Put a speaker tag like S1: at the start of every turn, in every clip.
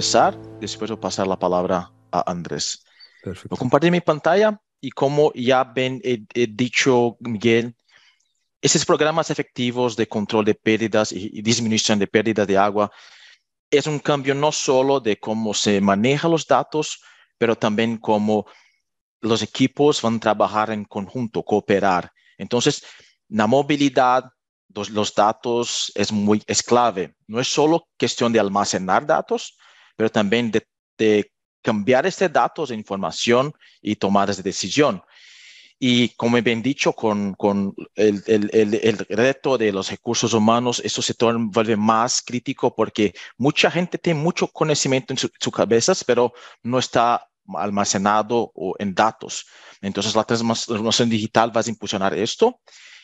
S1: empezar, después de pasar la palabra a Andrés. Perfecto. compartir mi pantalla y como ya ven, he, dicho, Miguel, esos programas efectivos de control de pérdidas y, disminución de pérdidas de agua es un cambio no solo de cómo se maneja los datos, pero también cómo los equipos van a trabajar en conjunto, cooperar. Entonces, la movilidad, de los datos es muy es clave. No es solo cuestión de almacenar datos, pero también de, cambiar este datos de información y tomar de decisión. Y como bien dicho, con, con el, el, el, reto de los recursos humanos, eso se vuelve más crítico porque mucha gente tiene mucho conocimiento en sus su cabezas, pero no está almacenado o en datos. Entonces, la transformación digital va a impulsar esto.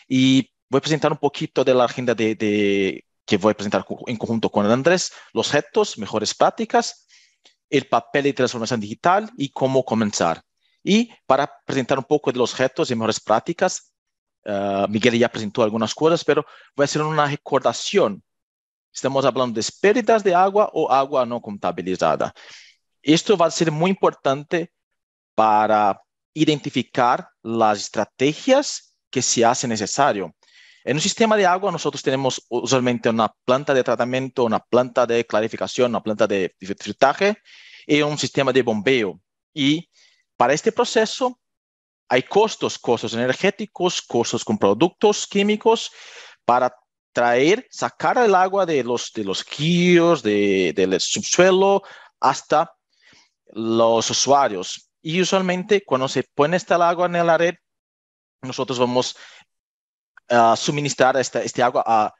S1: Y voy a presentar un poquito de la agenda de que voy a presentar en conjunto con Andrés, los retos, mejores prácticas, el papel de transformación digital y cómo comenzar. Y para presentar un poco de los retos y mejores prácticas, eh, Miguel ya presentó algunas cosas, pero voy a hacer una recordación. Estamos hablando de pérdidas de agua o agua no contabilizada. Esto va a ser muy importante para identificar las estrategias que se hace necesario en un sistema de agua nosotros tenemos usualmente una planta de tratamiento, una planta de clarificación, una planta de filtraje y un sistema de bombeo. Y para este proceso hay costos, costos energéticos, costos con productos químicos para traer, sacar el agua de los, de los del subsuelo hasta los usuarios. Y usualmente cuando se pone esta agua en la red, nosotros vamos eh, suministrar esta, este agua a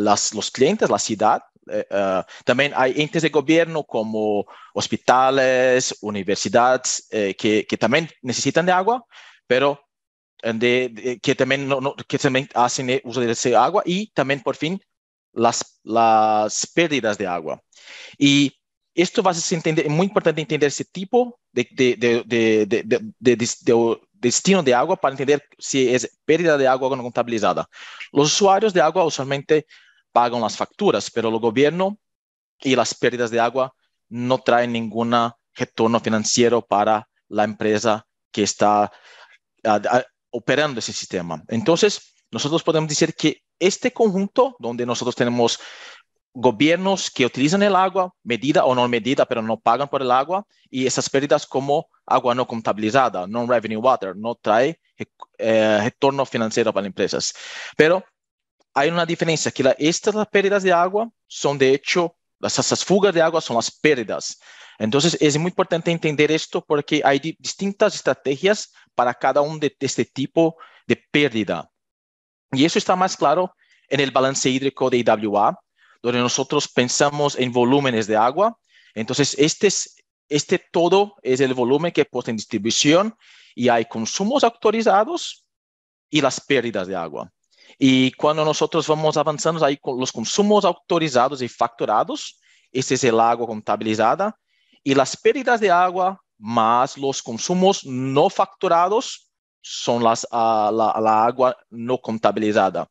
S1: los clientes, la ciudad. Eh, eh, también hay entes de gobierno como hospitales, universidades, que, también necesitan de agua, pero de, que, también no, que hacen uso de ese agua y también, por fin, las, las pérdidas de agua. Y esto va a ser muy importante entender ese tipo de, de, de, destino de agua para entender si es pérdida de agua no contabilizada. Los usuarios de agua usualmente pagan las facturas, pero el gobierno y las pérdidas de agua no traen ningún retorno financiero para la empresa que está ah, ah, operando ese sistema. Entonces, nosotros podemos decir que este conjunto, donde nosotros tenemos gobiernos que utilizan el agua, medida o no medida, pero no pagan por el agua, y esas pérdidas como agua no contabilizada, no revenue water, no trae eh, retorno financiero para las empresas. Pero hay una diferencia, que estas las pérdidas de agua son de hecho, las, esas fugas de agua son las pérdidas. Entonces es muy importante entender esto porque hay distintas estrategias para cada uno de este tipo de pérdida. Y eso está más claro en el balance hídrico de IWA, donde nosotros pensamos en volúmenes de agua. Entonces, este, es, este todo es el volumen que pone en distribución y hay consumos autorizados y las pérdidas de agua. Y cuando nosotros vamos avanzando, hay los consumos autorizados y facturados, ese es el agua contabilizada, y las pérdidas de agua más los consumos no facturados son las, ah, la, la, agua no contabilizada.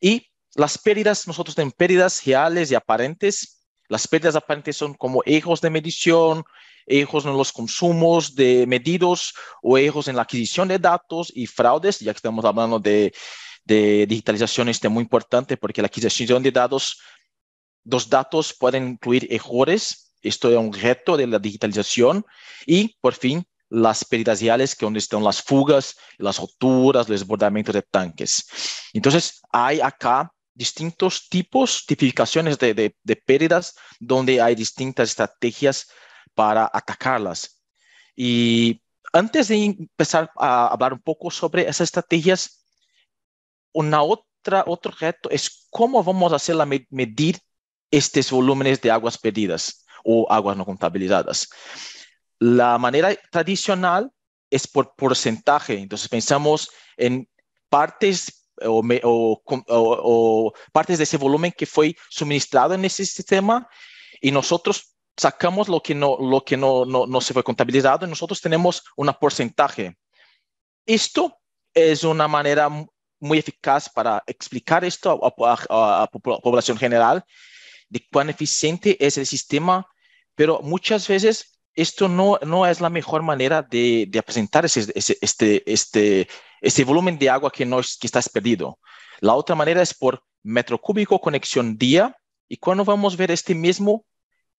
S1: Y las pérdidas, nosotros tenemos pérdidas reales y aparentes. Las pérdidas aparentes son como ejos de medición, ejos en los consumos de medidos o ejos en la adquisición de datos y fraudes, ya que estamos hablando de, digitalización, este es muy importante porque la adquisición de datos, los datos pueden incluir errores, esto es un reto de la digitalización y por fin las pérdidas reales, que donde están las fugas, las roturas, los desbordamientos de tanques. Entonces, hay acá distintos tipos, tipificaciones de, de, pérdidas, donde hay distintas estrategias para atacarlas. Y antes de empezar a hablar un poco sobre esas estrategias, una otra, otro reto es cómo vamos a hacer la medir estos volúmenes de aguas perdidas o aguas no contabilizadas. La manera tradicional es por porcentaje, entonces pensamos en partes o, partes de ese volumen que fue suministrado en ese sistema y nosotros sacamos lo que no, lo que no, no, se fue contabilizado y nosotros tenemos un porcentaje. Esto es una manera muy eficaz para explicar esto a, la a, población general de cuán eficiente es el sistema, pero muchas veces esto no, no es la mejor manera de, de presentar ese, ese, este, este, este, volumen de agua que, no, que estás perdido. La otra manera es por metro cúbico, conexión día, y cuando vamos a ver este mismo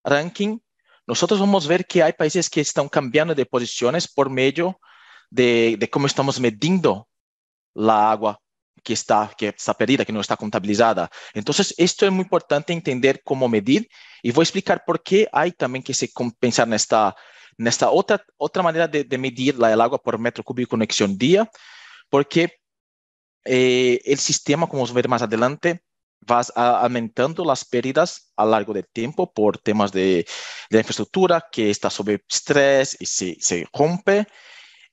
S1: ranking, nosotros vamos a ver que hay países que están cambiando de posiciones por medio de, de cómo estamos mediendo la agua que está, que está perdida, que no está contabilizada. Entonces, esto es muy importante entender cómo medir y voy a explicar por qué hay también que se pensar en esta otra, otra manera de, medir el agua por metro cúbico conexión día, porque eh, el sistema, como vamos a ver más adelante, va aumentando las pérdidas a lo largo del tiempo por temas de, de infraestructura que está sobre estrés y se, se rompe.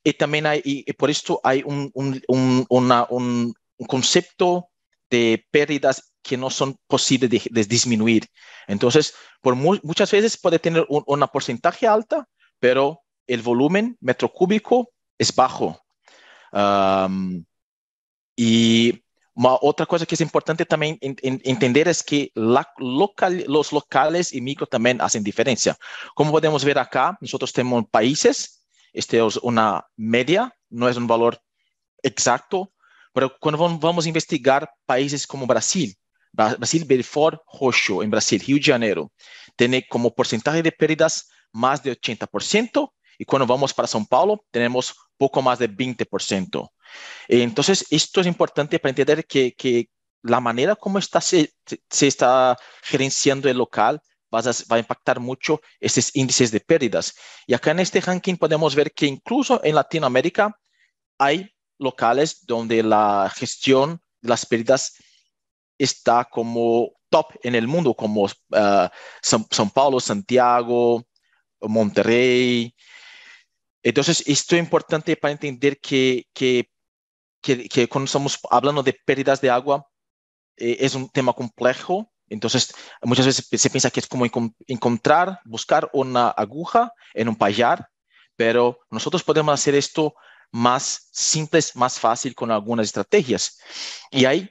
S1: Y también hay, y por esto hay un, un, una, un un concepto de pérdidas que no son posibles de, disminuir. Entonces, por muchas veces puede tener un, una porcentaje alta, pero el volumen metro cúbico es bajo. y otra cosa que es importante también entender es que la, los locales y micro también hacen diferencia. Como podemos ver acá, nosotros tenemos países, este es una media, no es un valor exacto, pero cuando vamos a investigar países como Brasil, Brasil, Belfort Roxo, en Brasil, Rio de Janeiro, tiene como porcentaje de pérdidas más de 80%, y cuando vamos para São Paulo, tenemos poco más de 20%. Entonces, esto es importante para entender que, la manera como está, se, está gerenciando el local va a, va a impactar mucho estos índices de pérdidas. Y acá en este ranking podemos ver que incluso en Latinoamérica hay locales donde la gestión de las pérdidas está como top en el mundo, como eh, São Paulo, Santiago, Monterrey. Entonces, esto es importante para entender que, que, cuando estamos hablando de pérdidas de agua, eh, es un tema complejo. Entonces, muchas veces se piensa que es como encontrar, buscar una aguja en un payar, pero nosotros podemos hacer esto más simples, más fácil con algunas estrategias. Y hay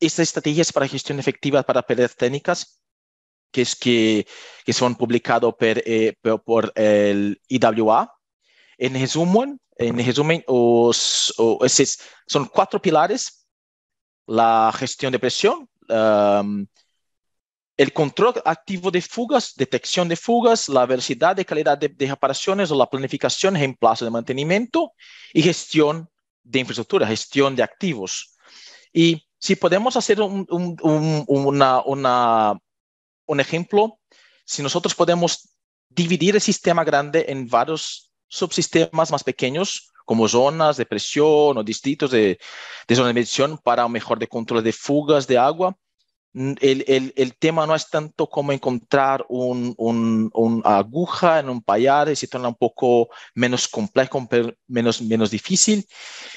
S1: estas estrategias para gestión efectiva para perder técnicas que, es que, que son publicado por, eh, por, el IWA. En resumen, en resumen son cuatro pilares. La gestión de presión, um, el control activo de fugas, detección de fugas, la velocidad de calidad de, reparaciones o la planificación, en plazo de mantenimiento y gestión de infraestructura, gestión de activos. Y si podemos hacer un, ejemplo, si nosotros podemos dividir el sistema grande en varios subsistemas más pequeños, como zonas de presión o distritos de, zona de medición para mejor de control de fugas de agua, el, el, tema no es tanto como encontrar una aguja en un payar, se torna un poco menos complejo, menos, menos difícil.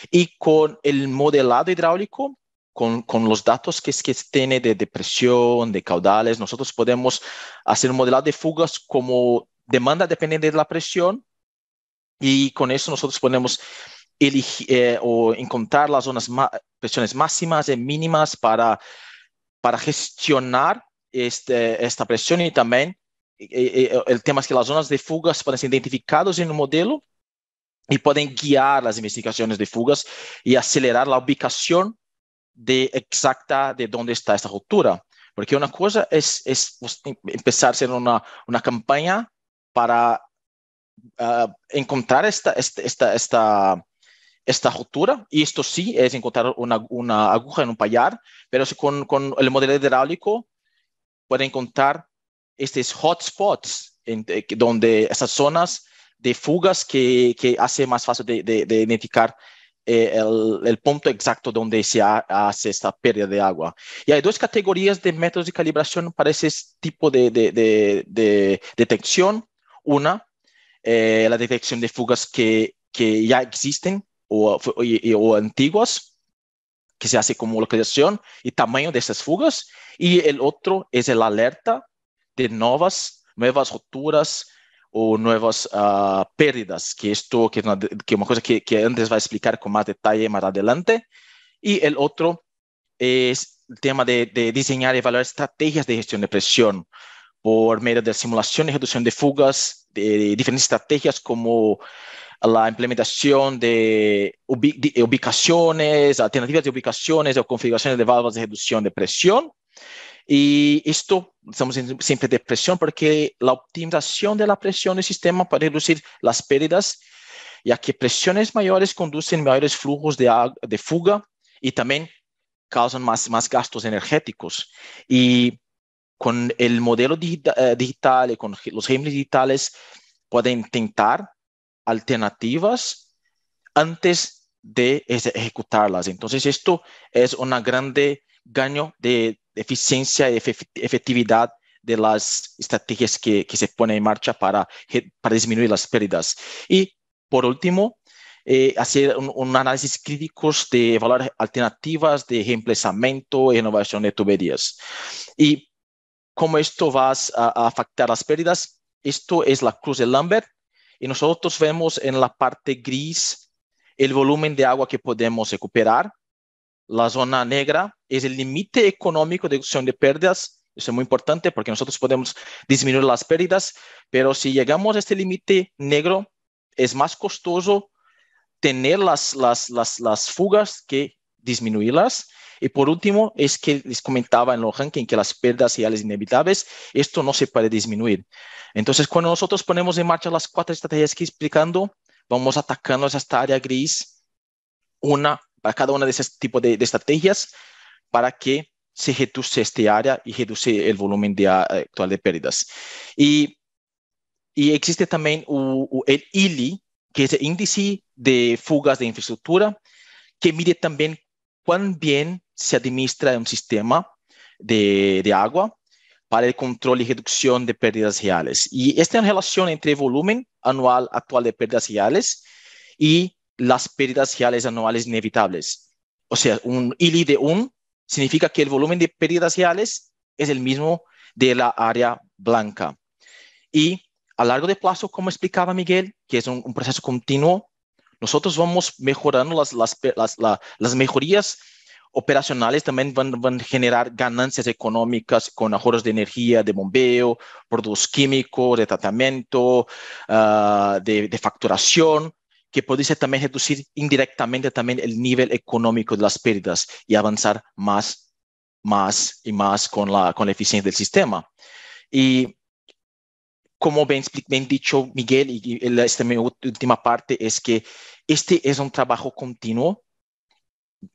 S1: Y con el modelado hidráulico, con, con los datos que, que tiene de depresión, de caudales, nosotros podemos hacer un modelado de fugas como demanda dependiente de la presión. Y con eso nosotros podemos elegir, eh, o encontrar las zonas presiones máximas y mínimas para para gestionar este, esta presión y también eh, eh, eh, el tema es que las zonas de fugas pueden ser identificadas en un modelo y pueden guiar las investigaciones de fugas y acelerar la ubicación de exacta de dónde está esta ruptura. Porque una cosa es, pues, em, empezar a hacer una, una campaña para ah, encontrar esta, este, esta, esta esta ruptura, y esto sí es encontrar una, una aguja en un payar, pero con, con, el modelo hidráulico puede encontrar estos hotspots eh, donde esas zonas de fugas que, que hace más fácil de, de, identificar eh, el, el, punto exacto donde se hace esta pérdida de agua. Y hay dos categorías de métodos de calibración para ese tipo de, de detección. Una, eh, la detección de fugas que, que ya existen o, antiguas, que se hace como localización y tamaño de esas fugas, y el otro es el alerta de nuevas, nuevas roturas o nuevas ah, pérdidas, que esto que es una, que cosa que, que, Andrés va a explicar con más detalle más adelante. Y el otro es el tema de, diseñar y evaluar estrategias de gestión de presión por medio de simulación y reducción de fugas, de diferentes estrategias como la implementación de, eh, ubicaciones, alternativas de ubicaciones o configuraciones de válvulas de reducción de presión. Y esto, estamos siempre de presión porque la optimización de la presión del sistema para reducir las pérdidas, ya que presiones mayores conducen mayores flujos de, fuga y también causan más, más gastos energéticos. Y con el modelo eh, digital y con los gemelos digitales pueden intentar alternativas antes de ejecutarlas. Entonces, esto es un gran gaño de eficiencia y efectividad de las estrategias que, se ponen en marcha para, para disminuir las pérdidas. Y, por último, eh, hacer un, análisis crítico de evaluar alternativas de reemplazamiento e innovación de tuberías. Y cómo esto va a afectar las pérdidas, esto es la cruz de Lambert, y nosotros vemos en la parte gris el volumen de agua que podemos recuperar. La zona negra es el límite económico de reducción de pérdidas. Eso es muy importante porque nosotros podemos disminuir las pérdidas, pero si llegamos a este límite negro, es más costoso tener las, las fugas que disminuirlas. Y por último, es que les comentaba en los rankings que las pérdidas las inevitables, esto no se puede disminuir. Entonces, cuando nosotros ponemos en marcha las cuatro estrategias que explicando, vamos atacando esta área gris, una para cada una de ese tipo de, estrategias, para que se reduce este área y reduce el volumen eh, actual de pérdidas. Y, y existe también el ILI, que es el índice de fugas de infraestructura, que mide también cuán bien se administra un sistema de, de agua para el control y reducción de pérdidas reales. Y esta relación entre volumen anual actual de pérdidas reales y las pérdidas reales anuales inevitables. O sea, un ILI de 1 significa que el volumen de pérdidas reales es el mismo de la área blanca. Y a largo de plazo, como explicaba Miguel, que es un, proceso continuo, nosotros vamos mejorando las, las mejorías operacionales también van, a generar ganancias económicas con ahorros de energía, de bombeo, productos químicos, de tratamiento, ah, de, facturación, que puede ser también reducir indirectamente también el nivel económico de las pérdidas y avanzar más, más y más con la, con eficiencia del sistema. Y como bien, bien dicho Miguel, y, esta última parte es que este es un trabajo continuo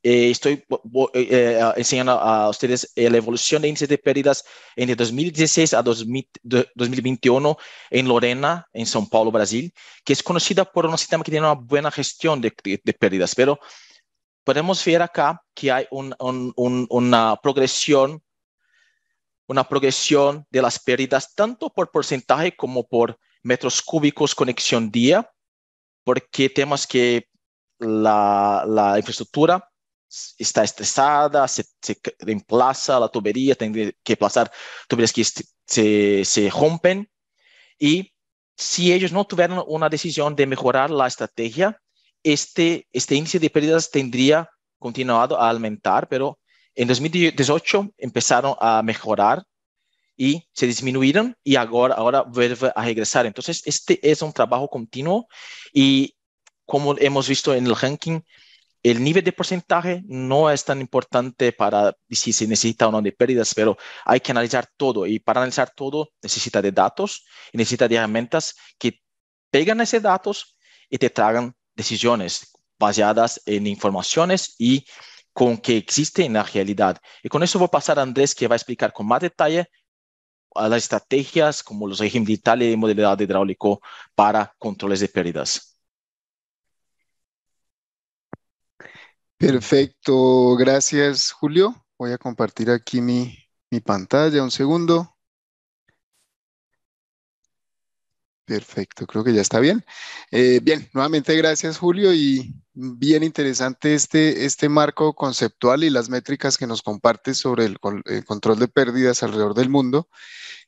S1: eh, estoy eh, eh, enseñando a ustedes la evolución de índices de pérdidas entre 2016 a 2021 en Lorena, en São Paulo, Brasil, que es conocida por un sistema que tiene una buena gestión de, pérdidas, pero podemos ver acá que hay una progresión una progresión de las pérdidas tanto por porcentaje como por metros cúbicos conexión día, porque temas que la, la infraestructura está estresada, se, reemplaza la tubería, tendría que pasar tuberías que se, rompen. Y si ellos no tuvieran una decisión de mejorar la estrategia, este, este índice de pérdidas tendría continuado a aumentar, pero en 2018 empezaron a mejorar y se disminuyeron y ahora, ahora vuelve a regresar. Entonces, este es un trabajo continuo y como hemos visto en el ranking, el nivel de porcentaje no es tan importante para si se necesita o no de pérdidas, pero hay que analizar todo y para analizar todo necesita de datos y necesita de herramientas que pegan esos datos y te tragan decisiones basadas en informaciones y con que existe en la realidad. Y con eso voy a pasar a Andrés que va a explicar con más detalle las estrategias como los regímenes digitales y modalidad hidráulico para controles de pérdidas.
S2: Perfecto, gracias Julio. Voy a compartir aquí mi, mi pantalla, un segundo. Perfecto, creo que ya está bien. Eh, bien, nuevamente gracias Julio y bien interesante este, este marco conceptual y las métricas que nos comparte sobre el, control de pérdidas alrededor del mundo.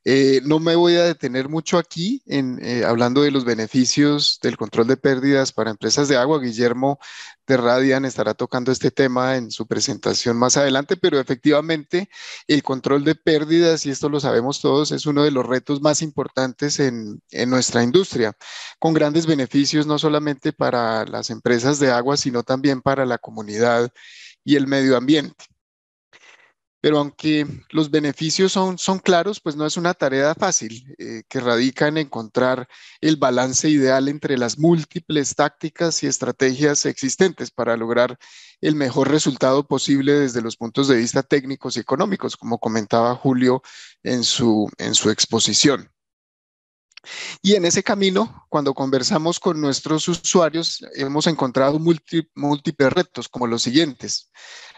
S2: Eh, no me voy a detener mucho aquí en, eh, hablando de los beneficios del control de pérdidas para empresas de agua. Guillermo de Radian estará tocando este tema en su presentación más adelante, pero efectivamente el control de pérdidas, y esto lo sabemos todos, es uno de los retos más importantes en, en nuestra industria, con grandes beneficios no solamente para las empresas de agua, agua, sino también para la comunidad y el medio ambiente. Pero aunque los beneficios son, claros, pues no es una tarea fácil, eh, que radica en encontrar el balance ideal entre las múltiples tácticas y estrategias existentes para lograr el mejor resultado posible desde los puntos de vista técnicos y económicos, como comentaba Julio en su exposición. Y en ese camino, cuando conversamos con nuestros usuarios, hemos encontrado múltiples retos como los siguientes.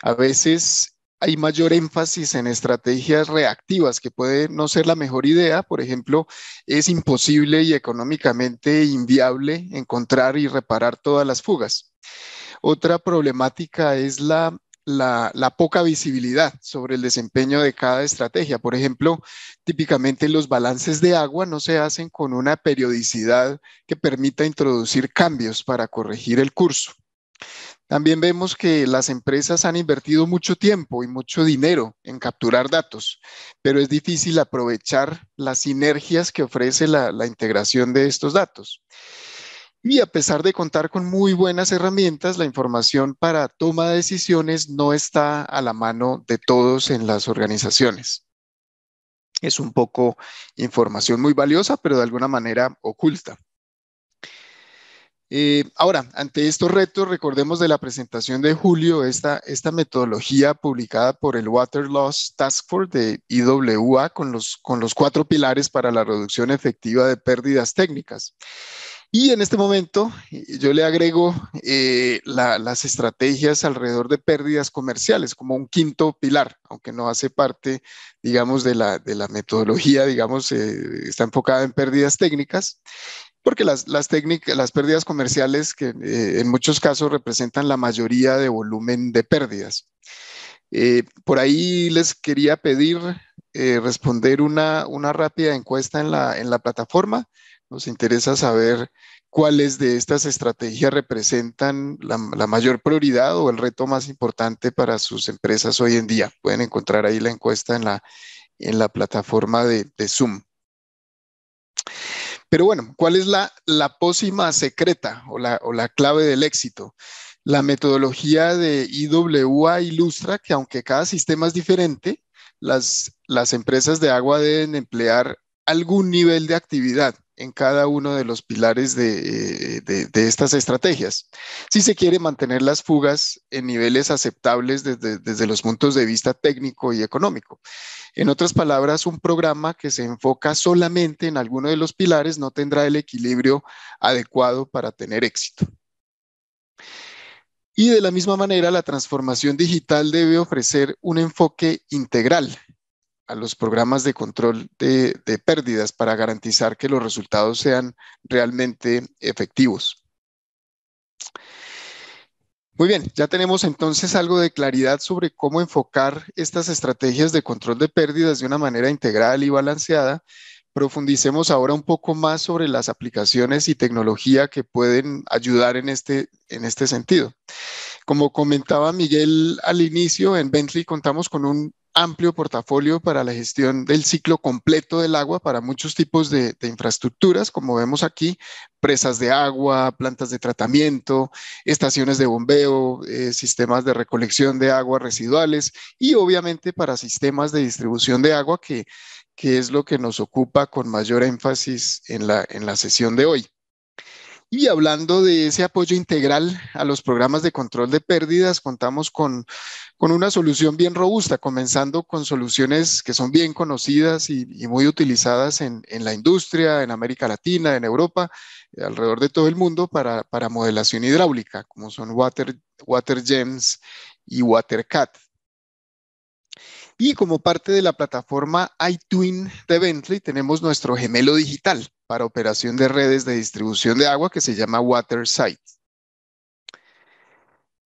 S2: A veces hay mayor énfasis en estrategias reactivas, que puede no ser la mejor idea. Por ejemplo, es imposible y económicamente inviable encontrar y reparar todas las fugas. Otra problemática es la la, poca visibilidad sobre el desempeño de cada estrategia. Por ejemplo, típicamente los balances de agua no se hacen con una periodicidad que permita introducir cambios para corregir el curso. También vemos que las empresas han invertido mucho tiempo y mucho dinero en capturar datos, pero es difícil aprovechar las sinergias que ofrece la integración de estos datos. Y a pesar de contar con muy buenas herramientas, la información para toma de decisiones no está a la mano de todos en las organizaciones. Es un poco información muy valiosa, pero de alguna manera oculta. Eh, ahora, ante estos retos, recordemos de la presentación de Julio, esta, metodología publicada por el Water Loss Task Force de IWA con los cuatro pilares para la reducción efectiva de pérdidas técnicas. Y en este momento yo le agrego eh, las estrategias alrededor de pérdidas comerciales como un quinto pilar, aunque no hace parte, digamos, de la, metodología, digamos, eh, está enfocada en pérdidas técnicas, porque las, técnicas, las pérdidas comerciales que eh, en muchos casos representan la mayoría de volumen de pérdidas. por ahí les quería pedir responder una, rápida encuesta en la plataforma nos interesa saber cuáles de estas estrategias representan la, mayor prioridad o el reto más importante para sus empresas hoy en día. Pueden encontrar ahí la encuesta en la, plataforma de, Zoom. Pero bueno, ¿cuál es la, la pócima secreta o la, clave del éxito? La metodología de IWA ilustra que aunque cada sistema es diferente, las, las empresas de agua deben emplear algún nivel de actividad en cada uno de los pilares de, eh, estas estrategias. Si se quiere mantener las fugas en niveles aceptables desde, los puntos de vista técnico y económico. En otras palabras, un programa que se enfoca solamente en alguno de los pilares no tendrá el equilibrio adecuado para tener éxito. Y de la misma manera, la transformación digital debe ofrecer un enfoque integral a los programas de control de, pérdidas para garantizar que los resultados sean realmente efectivos. Muy bien, ya tenemos entonces algo de claridad sobre cómo enfocar estas estrategias de control de pérdidas de una manera integral y balanceada. Profundicemos ahora un poco más sobre las aplicaciones y tecnología que pueden ayudar en este, en este sentido. Como comentaba Miguel al inicio, en Bentley contamos con un amplio portafolio para la gestión del ciclo completo del agua para muchos tipos de, infraestructuras, como vemos aquí, presas de agua, plantas de tratamiento, estaciones de bombeo, eh, sistemas de recolección de aguas residuales y obviamente para sistemas de distribución de agua, que, que es lo que nos ocupa con mayor énfasis en la, en la sesión de hoy. Y hablando de ese apoyo integral a los programas de control de pérdidas, contamos con, una solución bien robusta, comenzando con soluciones que son bien conocidas y, muy utilizadas en, la industria, en América Latina, en Europa, alrededor de todo el mundo para, modelación hidráulica, como son Water, Water y WaterCat. Y como parte de la plataforma iTwin de Bentley, tenemos nuestro gemelo digital para operación de redes de distribución de agua que se llama WaterSight.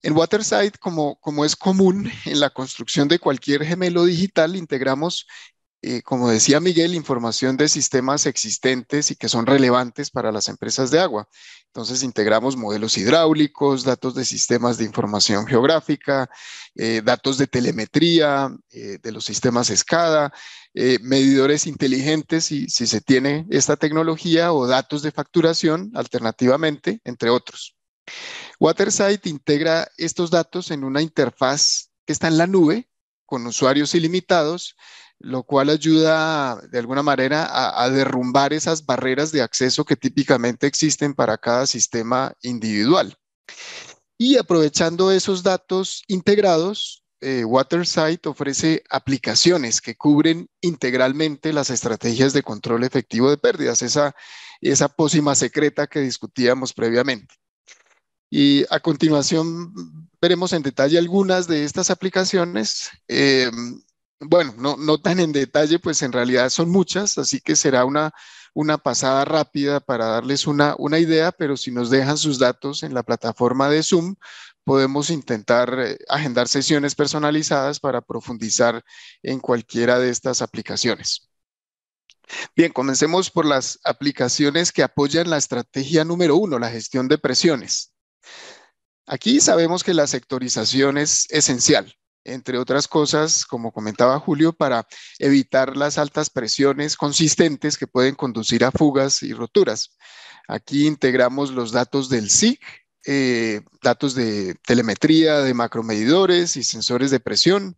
S2: En WaterSight, como, como es común en la construcción de cualquier gemelo digital, integramos eh, como decía Miguel, información de sistemas existentes y que son relevantes para las empresas de agua. Entonces, integramos modelos hidráulicos, datos de sistemas de información geográfica, eh, datos de telemetría, eh, de los sistemas SCADA, medidores inteligentes si, si se tiene esta tecnología o datos de facturación alternativamente, entre otros. Watersight integra estos datos en una interfaz que está en la nube con usuarios ilimitados lo cual ayuda de alguna manera a, derrumbar esas barreras de acceso que típicamente existen para cada sistema individual. Y aprovechando esos datos integrados, eh, Watersight ofrece aplicaciones que cubren integralmente las estrategias de control efectivo de pérdidas, esa, esa pócima secreta que discutíamos previamente. Y a continuación veremos en detalle algunas de estas aplicaciones. Em, bueno, no, tan en detalle, pues en realidad son muchas, así que será una, pasada rápida para darles una, una idea, pero si nos dejan sus datos en la plataforma de Zoom, podemos intentar eh, agendar sesiones personalizadas para profundizar en cualquiera de estas aplicaciones. Bien, comencemos por las aplicaciones que apoyan la estrategia número uno, la gestión de presiones. Aquí sabemos que la sectorización es esencial entre otras cosas, como comentaba Julio, para evitar las altas presiones consistentes que pueden conducir a fugas y roturas. Aquí integramos los datos del SIG, eh, datos de telemetría, de macromedidores y sensores de presión.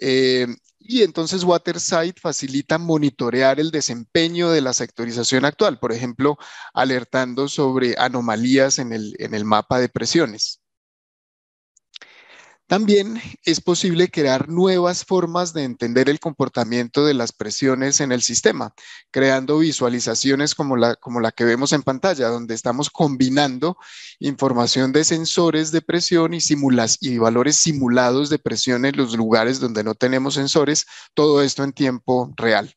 S2: Eh, y entonces Watersight facilita monitorear el desempeño de la sectorización actual, por ejemplo, alertando sobre anomalías en el mapa de presiones. También es posible crear nuevas formas de entender el comportamiento de las presiones en el sistema, creando visualizaciones como la, que vemos en pantalla, donde estamos combinando información de sensores de presión y, y valores simulados de presión en los lugares donde no tenemos sensores, todo esto en tiempo real.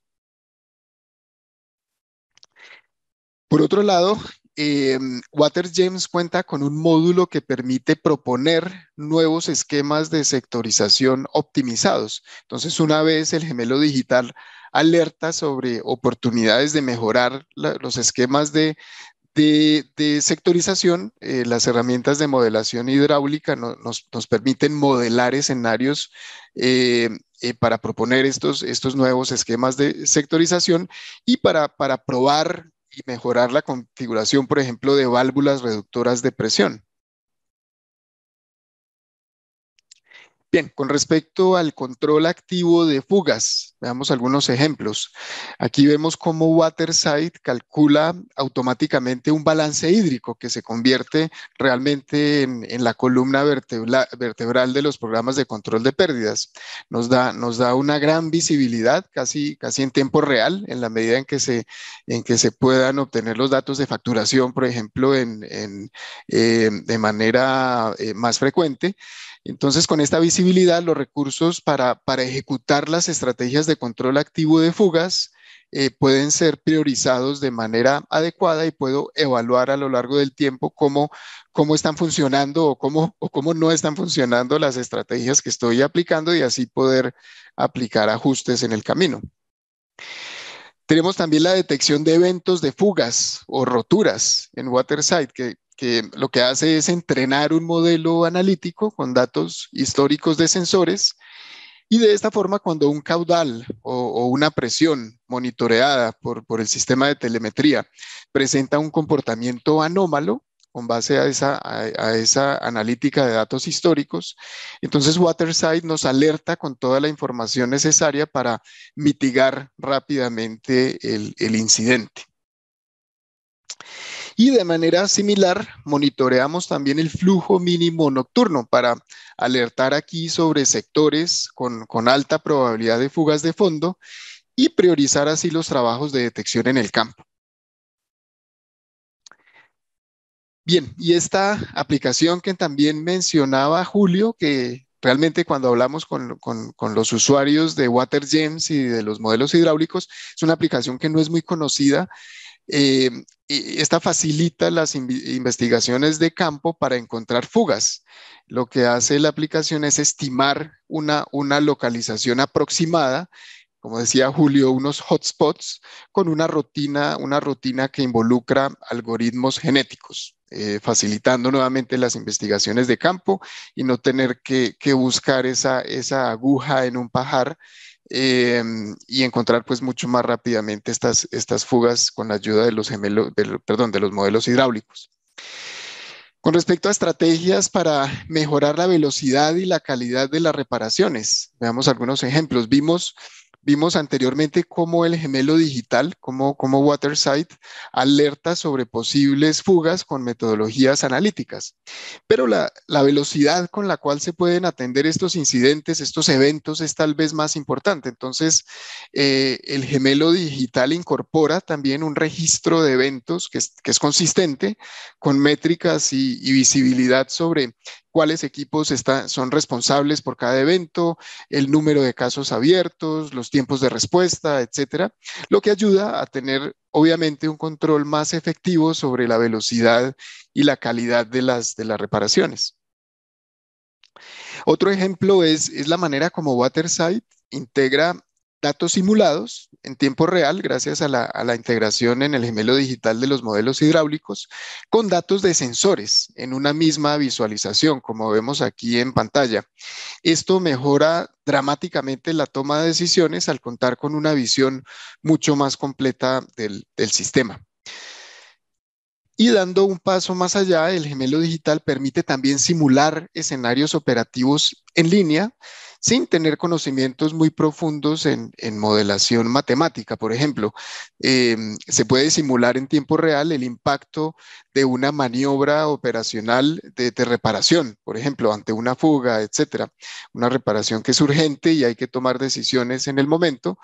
S2: Por otro lado, eh, Waters James cuenta con un módulo que permite proponer nuevos esquemas de sectorización optimizados. Entonces, una vez el gemelo digital alerta sobre oportunidades de mejorar los esquemas de, sectorización, eh, las herramientas de modelación hidráulica nos, permiten modelar escenarios eh, eh, para proponer estos, nuevos esquemas de sectorización y para probar y mejorar la configuración, por ejemplo, de válvulas reductoras de presión. Bien, con respecto al control activo de fugas, Veamos algunos ejemplos. Aquí vemos cómo Waterside calcula automáticamente un balance hídrico que se convierte realmente en, en la columna vertebral de los programas de control de pérdidas. Nos da, nos da una gran visibilidad casi, casi en tiempo real en la medida en que, se, en que se puedan obtener los datos de facturación, por ejemplo, en, en, eh, de manera eh, más frecuente. Entonces, con esta visibilidad, los recursos para, para ejecutar las estrategias de control activo de fugas eh, pueden ser priorizados de manera adecuada y puedo evaluar a lo largo del tiempo cómo, están funcionando o cómo, cómo no están funcionando las estrategias que estoy aplicando y así poder aplicar ajustes en el camino. Tenemos también la detección de eventos de fugas o roturas en Waterside, que lo que hace es entrenar un modelo analítico con datos históricos de sensores y de esta forma, cuando un caudal o, una presión monitoreada por, el sistema de telemetría presenta un comportamiento anómalo, con base a esa, analítica de datos históricos, entonces Waterside nos alerta con toda la información necesaria para mitigar rápidamente el incidente. Y de manera similar, monitoreamos también el flujo mínimo nocturno para alertar aquí sobre sectores con, alta probabilidad de fugas de fondo y priorizar así los trabajos de detección en el campo. Bien, y esta aplicación que también mencionaba Julio, que realmente cuando hablamos con, los usuarios de WaterGems y de los modelos hidráulicos, es una aplicación que no es muy conocida eh, esta facilita las investigaciones de campo para encontrar fugas. Lo que hace la aplicación es estimar una, localización aproximada, como decía Julio, unos hotspots con una rutina, una rutina que involucra algoritmos genéticos. Eh, facilitando nuevamente las investigaciones de campo y no tener que, buscar esa, esa aguja en un pajar eh, y encontrar pues mucho más rápidamente estas, estas fugas con la ayuda de los, perdón, de los modelos hidráulicos. Con respecto a estrategias para mejorar la velocidad y la calidad de las reparaciones, veamos algunos ejemplos. Vimos Vimos anteriormente cómo el gemelo digital, como, como Waterside, alerta sobre posibles fugas con metodologías analíticas. Pero la, velocidad con la cual se pueden atender estos incidentes, estos eventos, es tal vez más importante. Entonces, eh, el gemelo digital incorpora también un registro de eventos que es, consistente con métricas y, y visibilidad sobre cuáles equipos son responsables por cada evento, el número de casos abiertos, los tiempos de respuesta, etcétera, lo que ayuda a tener obviamente un control más efectivo sobre la velocidad y la calidad de las, reparaciones. Otro ejemplo es, es la manera como Watersite integra datos simulados en tiempo real gracias a la, integración en el gemelo digital de los modelos hidráulicos con datos de sensores en una misma visualización, como vemos aquí en pantalla. Esto mejora dramáticamente la toma de decisiones al contar con una visión mucho más completa del sistema. Y dando un paso más allá, el gemelo digital permite también simular escenarios operativos en línea sin tener conocimientos muy profundos en, modelación matemática, por ejemplo. Em, se puede simular en tiempo real el impacto de una maniobra operacional de, de reparación, por ejemplo, ante una fuga, etcétera. Una reparación que es urgente y hay que tomar decisiones en el momento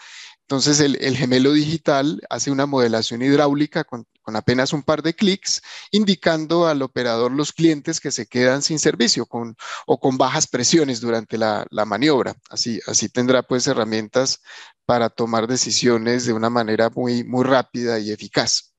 S2: entonces el, gemelo digital hace una modelación hidráulica con, apenas un par de clics, indicando al operador los clientes que se quedan sin servicio o con bajas presiones durante la, maniobra. Así, tendrá pues herramientas para tomar decisiones de una manera muy, rápida y eficaz.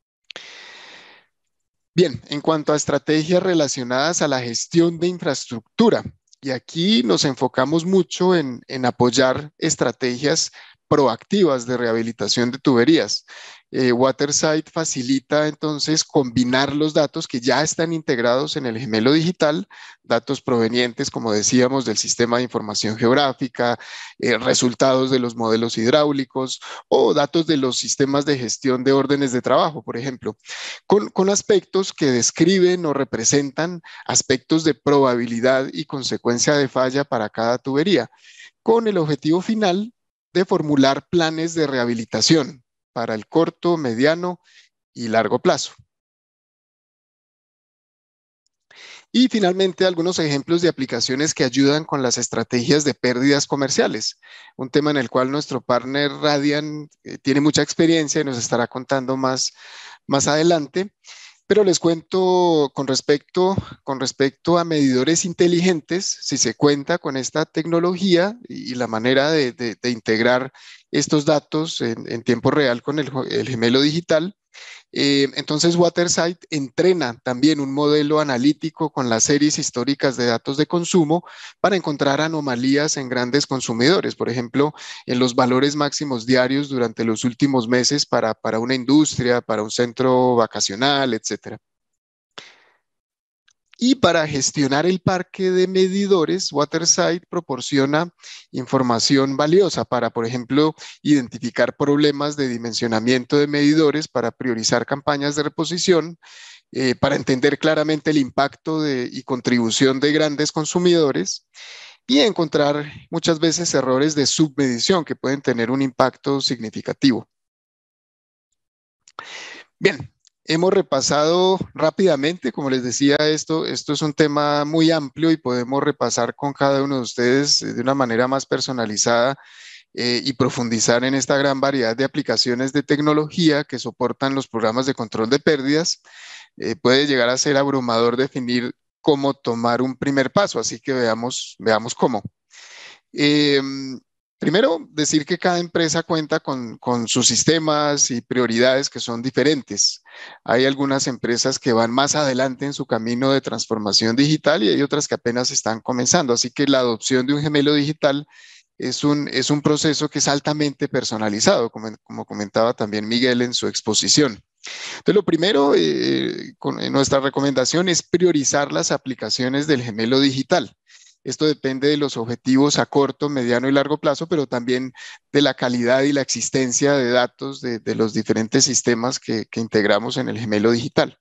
S2: Bien, en cuanto a estrategias relacionadas a la gestión de infraestructura, y aquí nos enfocamos mucho en apoyar estrategias proactivas de rehabilitación de tuberías. Eh, Waterside facilita entonces combinar los datos que ya están integrados en el gemelo digital, datos provenientes, como decíamos, del sistema de información geográfica, eh, resultados de los modelos hidráulicos o datos de los sistemas de gestión de órdenes de trabajo, por ejemplo, con, con aspectos que describen o representan aspectos de probabilidad y consecuencia de falla para cada tubería, con el objetivo final de formular planes de rehabilitación para el corto, mediano y largo plazo. Y finalmente, algunos ejemplos de aplicaciones que ayudan con las estrategias de pérdidas comerciales, un tema en el cual nuestro partner Radian eh, tiene mucha experiencia y nos estará contando más adelante. Pero les cuento con respecto, con respecto a medidores inteligentes, si se cuenta con esta tecnología y, la manera de, integrar estos datos en, tiempo real con el gemelo digital, eh, entonces, Waterside entrena también un modelo analítico con las series históricas de datos de consumo para encontrar anomalías en grandes consumidores, por ejemplo, en los valores máximos diarios durante los últimos meses para, para una industria, para un centro vacacional, etcétera. Y para gestionar el parque de medidores, Waterside proporciona información valiosa para, por ejemplo, identificar problemas de dimensionamiento de medidores, para priorizar campañas de reposición, eh, para entender claramente el impacto y contribución de grandes consumidores y encontrar muchas veces errores de submedición que pueden tener un impacto significativo. Bien, Hemos repasado rápidamente, como les decía, esto, esto es un tema muy amplio y podemos repasar con cada uno de ustedes eh, de una manera más personalizada eh, y profundizar en esta gran variedad de aplicaciones de tecnología que soportan los programas de control de pérdidas. Eh, puede llegar a ser abrumador definir cómo tomar un primer paso, así que veamos, veamos cómo. Eh, Primero, decir que cada empresa cuenta con, sus sistemas y prioridades que son diferentes. Hay algunas empresas que van más adelante en su camino de transformación digital y hay otras que apenas están comenzando. Así que la adopción de un gemelo digital es un, es un proceso que es altamente personalizado, como, como comentaba también Miguel en su exposición. Entonces, lo primero, eh, en nuestra recomendación es priorizar las aplicaciones del gemelo digital. Esto depende de los objetivos a corto, mediano y largo plazo, pero también de la calidad y la existencia de datos de, los diferentes sistemas que integramos en el gemelo digital.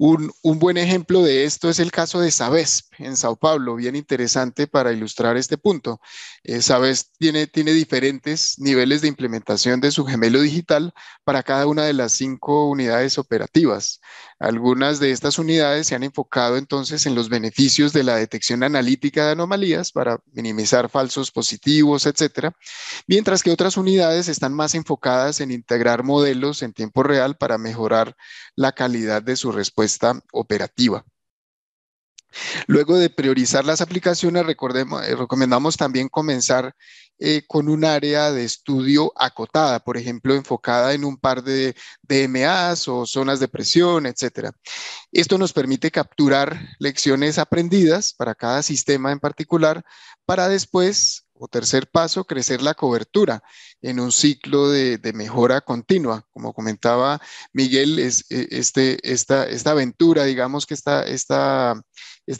S2: Un, buen ejemplo de esto es el caso de Sabesp en Sao Paulo, bien interesante para ilustrar este punto. Eh, Sabesp tiene, tiene diferentes niveles de implementación de su gemelo digital para cada una de las cinco unidades operativas. Algunas de estas unidades se han enfocado entonces en los beneficios de la detección analítica de anomalías para minimizar falsos positivos, etcétera, mientras que otras unidades están más enfocadas en integrar modelos en tiempo real para mejorar la calidad de su respuesta operativa. Luego de priorizar las aplicaciones, eh, recomendamos también comenzar eh, con un área de estudio acotada, por ejemplo, enfocada en un par de DMAs o zonas de presión, etc. Esto nos permite capturar lecciones aprendidas para cada sistema en particular para después o tercer paso, crecer la cobertura en un ciclo de, mejora continua. Como comentaba Miguel, es, e, este, esta, esta aventura, digamos que esta, esta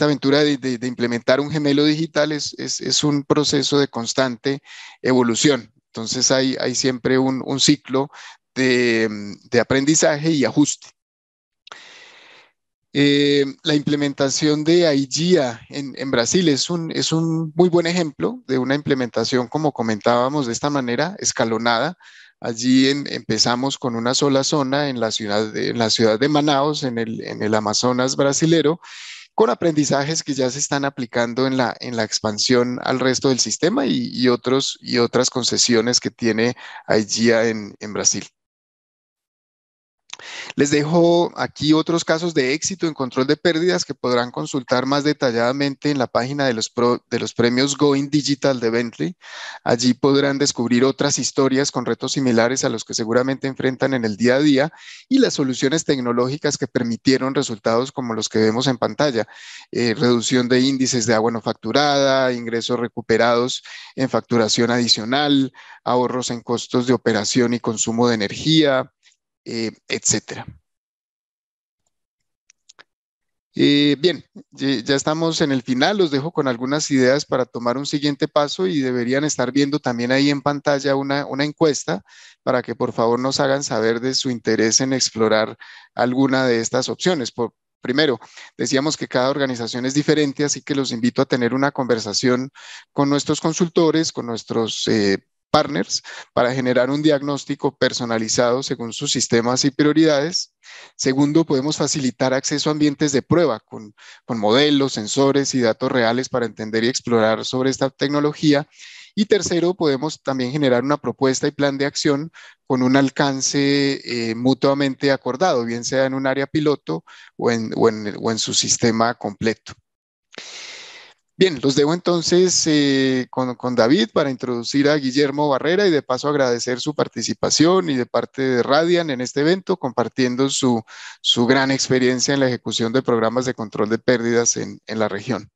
S2: aventura de, implementar un gemelo digital es, es, un proceso de constante evolución. Entonces hay, hay siempre un ciclo de aprendizaje y ajuste. Eh, la implementación de AIGIA en, Brasil es un, es un muy buen ejemplo de una implementación, como comentábamos, de esta manera, escalonada. Allí empezamos con una sola zona en la ciudad de, la ciudad de Manaus, en el, Amazonas brasilero, con aprendizajes que ya se están aplicando en la, en la expansión al resto del sistema y, otros, y otras concesiones que tiene IGEA en, en Brasil. Les dejo aquí otros casos de éxito en control de pérdidas que podrán consultar más detalladamente en la página de los, de los premios Going Digital de Bentley. Allí podrán descubrir otras historias con retos similares a los que seguramente enfrentan en el día a día y las soluciones tecnológicas que permitieron resultados como los que vemos en pantalla. Eh, reducción de índices de agua no facturada, ingresos recuperados en facturación adicional, ahorros en costos de operación y consumo de energía eh, etcétera. Eh, bien, ya estamos en el final, los dejo con algunas ideas para tomar un siguiente paso y deberían estar viendo también ahí en pantalla una, encuesta para que por favor nos hagan saber de su interés en explorar alguna de estas opciones. Por, primero, decíamos que cada organización es diferente, así que los invito a tener una conversación con nuestros consultores, con nuestros... Eh, partners para generar un diagnóstico personalizado según sus sistemas y prioridades. Segundo, podemos facilitar acceso a ambientes de prueba con, modelos, sensores y datos reales para entender y explorar sobre esta tecnología. Y tercero, podemos también generar una propuesta y plan de acción con un alcance eh, mutuamente acordado, bien sea en un área piloto o en su sistema completo. Bien, los debo entonces eh, con, David para introducir a Guillermo Barrera y de paso agradecer su participación y de parte de Radian en este evento, compartiendo su, gran experiencia en la ejecución de programas de control de pérdidas en la región.